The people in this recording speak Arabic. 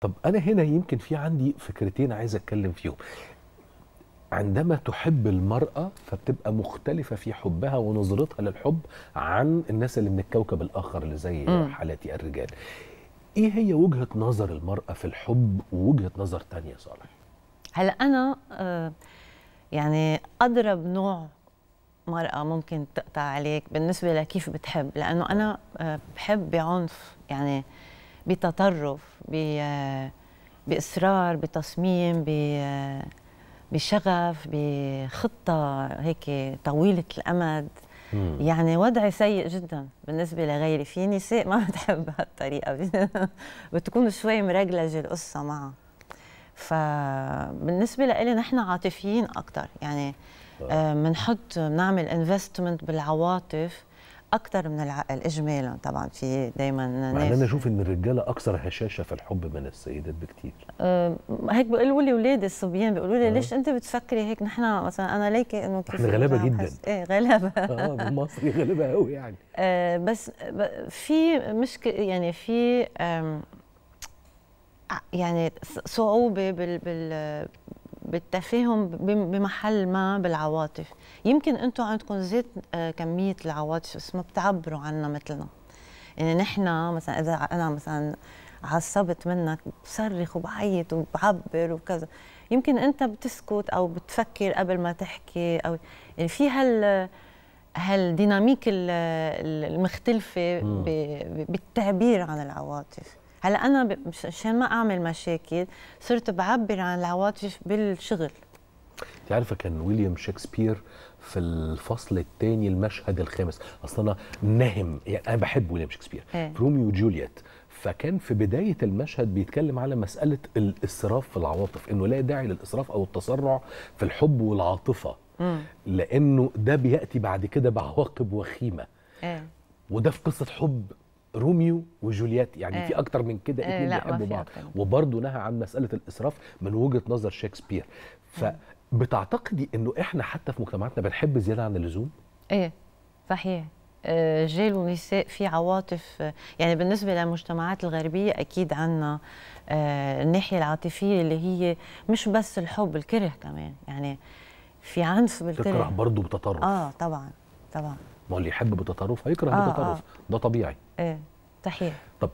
طب أنا هنا يمكن في عندي فكرتين عايز أتكلم فيهم عندما تحب المرأة فبتبقى مختلفة في حبها ونظرتها للحب عن الناس اللي من الكوكب الآخر اللي زي م. حالتي الرجال إيه هي وجهة نظر المرأة في الحب ووجهة نظر تانية صالح؟ هلا أنا آه، يعني أضرب نوع مرأة ممكن تقطع عليك بالنسبة لكيف بتحب لأنه أنا آه، بحب بعنف يعني بتطرف باصرار بتصميم بشغف بخطه هيك طويله الامد مم. يعني وضعي سيء جدا بالنسبه لغيري في نساء ما بتحب هالطريقه بتكون شوي مرجلجه القصه معها فبالنسبه لإلي نحن عاطفيين اكثر يعني بنحط آه. آه، بنعمل انفستمنت بالعواطف اكثر من العقل اجمالا طبعا في دائما ناس انا اشوف ان الرجاله اكثر هشاشه في الحب من السيدات بكثير أه هيك بيقولوا لي اولادي الصبيان بيقولوا لي أه. ليش انت بتفكري هيك نحن مثلا انا ليك انه كيف احنا غلابه جدا ايه غلابه اه, آه، مصري غلابه قوي يعني أه بس في مشكله يعني في يعني صعوبه بال, بال بالتفاهم بمحل ما بالعواطف يمكن انتم عندكم زيت آه، كميه العواطف بس ما بتعبروا عنا مثلنا يعني نحن مثلا اذا انا مثلا عصبت منك بصرخ وبعيط وبعبر وكذا يمكن انت بتسكت او بتفكر قبل ما تحكي او يعني في هال هالديناميك المختلفه بالتعبير عن العواطف هلا انا عشان ما اعمل مشاكل صرت بعبر عن العواطف بالشغل تعرف كان ويليام شكسبير في الفصل الثاني المشهد الخامس اصلا انا نهم يعني انا بحب ويليام شكسبير ايه؟ روميو وجولييت فكان في بدايه المشهد بيتكلم على مساله الاسراف في العواطف انه لا داعي للاسراف او التسرع في الحب والعاطفه مم. لانه ده بياتي بعد كده بعواقب وخيمه ايه؟ وده في قصه حب روميو وجولييت يعني آه. في اكتر من كده آه، اتنين بيحبوا بعض وبرضه نهى عن مساله الاسراف من وجهه نظر شكسبير آه. فبتعتقدي انه احنا حتى في مجتمعاتنا بنحب زياده عن اللزوم ايه صحيح آه، جيل ونساء في عواطف يعني بالنسبه للمجتمعات الغربيه اكيد عندنا الناحيه العاطفيه اللي هي مش بس الحب الكره كمان يعني في عنف بالكره تكره برضه بتطرف اه طبعا طبعا ما هو اللي يحب بتطرف هيكره آه بتطرف آه. ده طبيعي ايه صحيح طب